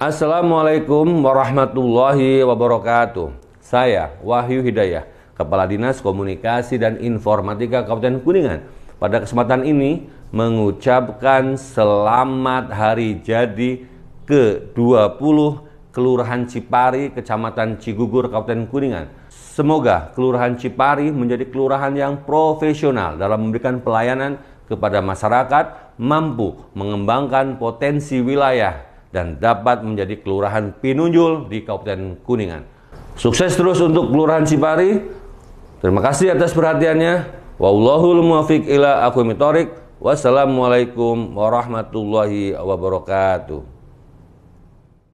Assalamualaikum warahmatullahi wabarakatuh. Saya Wahyu Hidayah, Kepala Dinas Komunikasi dan Informatika Kabupaten Kuningan. Pada kesempatan ini mengucapkan selamat hari jadi ke-20 Kelurahan Cipari, Kecamatan Cigugur, Kabupaten Kuningan. Semoga Kelurahan Cipari menjadi kelurahan yang profesional dalam memberikan pelayanan kepada masyarakat, mampu mengembangkan potensi wilayah dan dapat menjadi Kelurahan Pinunjul di Kabupaten Kuningan. Sukses terus untuk Kelurahan Cipari. Terima kasih atas perhatiannya. Wallahul muwafiq ila aqwamit Wassalamualaikum warahmatullahi wabarakatuh.